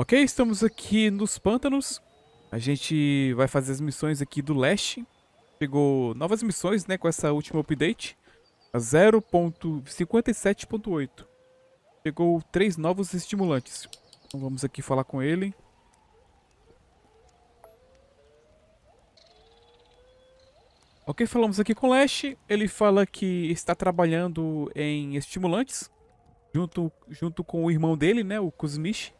Ok, estamos aqui nos pântanos. A gente vai fazer as missões aqui do leste. Chegou novas missões, né, com essa última update. A 0.57.8. Chegou três novos estimulantes. Então vamos aqui falar com ele. Ok, falamos aqui com o Lash. Ele fala que está trabalhando em estimulantes. Junto, junto com o irmão dele, né, o Kuzmish.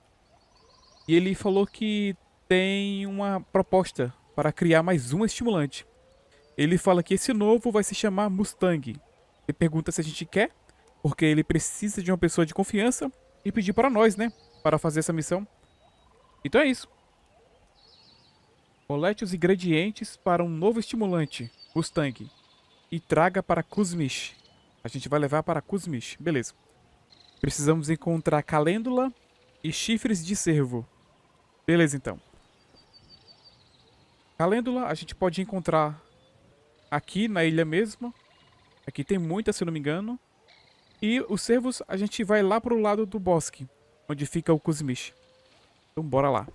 E ele falou que tem uma proposta para criar mais um estimulante. Ele fala que esse novo vai se chamar Mustang. Ele pergunta se a gente quer, porque ele precisa de uma pessoa de confiança e pedir para nós, né? Para fazer essa missão. Então é isso. Colete os ingredientes para um novo estimulante, Mustang, e traga para Kuzmish. A gente vai levar para Kuzmish, beleza. Precisamos encontrar calêndula e chifres de cervo. Beleza, então. Calêndula a gente pode encontrar aqui na ilha mesmo. Aqui tem muita, se não me engano. E os servos, a gente vai lá pro lado do bosque, onde fica o Kuzmish. Então bora lá.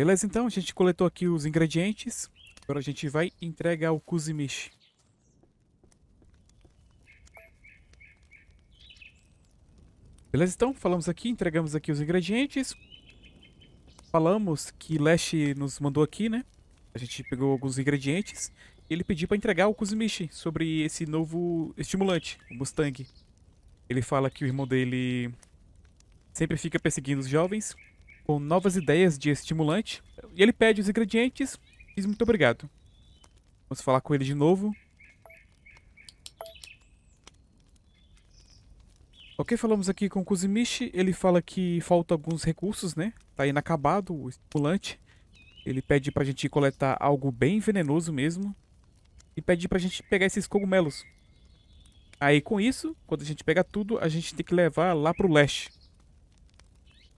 Beleza, então. A gente coletou aqui os ingredientes. Agora a gente vai entregar o Kuzimishi. Beleza, então. Falamos aqui, entregamos aqui os ingredientes. Falamos que Lash nos mandou aqui, né? A gente pegou alguns ingredientes. E ele pediu para entregar o Kuzimishi sobre esse novo estimulante, o Mustang. Ele fala que o irmão dele sempre fica perseguindo os jovens com novas ideias de estimulante. E ele pede os ingredientes. Diz muito obrigado. Vamos falar com ele de novo. Ok, falamos aqui com o Kuzimishi. Ele fala que falta alguns recursos, né? Tá inacabado o estimulante. Ele pede pra gente coletar algo bem venenoso mesmo. E pede pra gente pegar esses cogumelos. Aí com isso, quando a gente pega tudo, a gente tem que levar lá pro leste.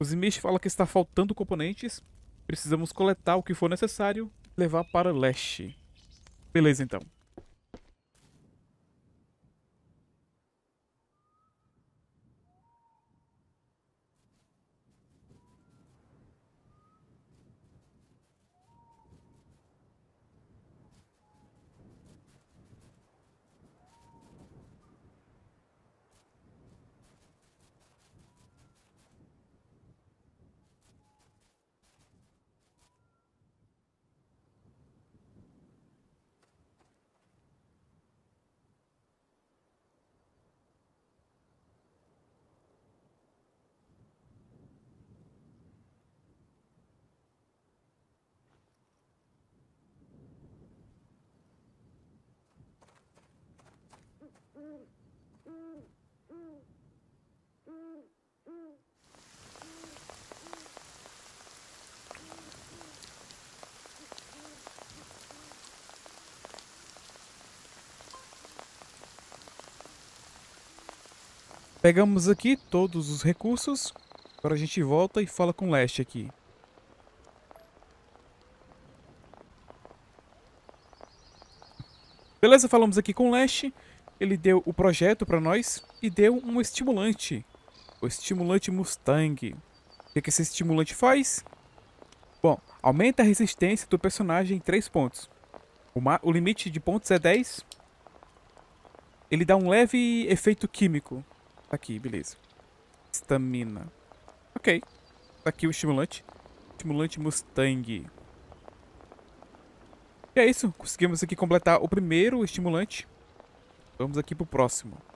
O Zmish fala que está faltando componentes. Precisamos coletar o que for necessário levar para leste. Beleza, então. Pegamos aqui todos os recursos. Agora a gente volta e fala com o Leste aqui. Beleza, falamos aqui com o Leste. Ele deu o projeto para nós e deu um estimulante. O estimulante Mustang. O que esse estimulante faz? Bom, aumenta a resistência do personagem em 3 pontos. O, o limite de pontos é 10. Ele dá um leve efeito químico. Tá aqui, beleza. Estamina. Ok. Tá aqui o estimulante. Estimulante Mustang. E é isso. Conseguimos aqui completar o primeiro estimulante. Vamos aqui pro próximo.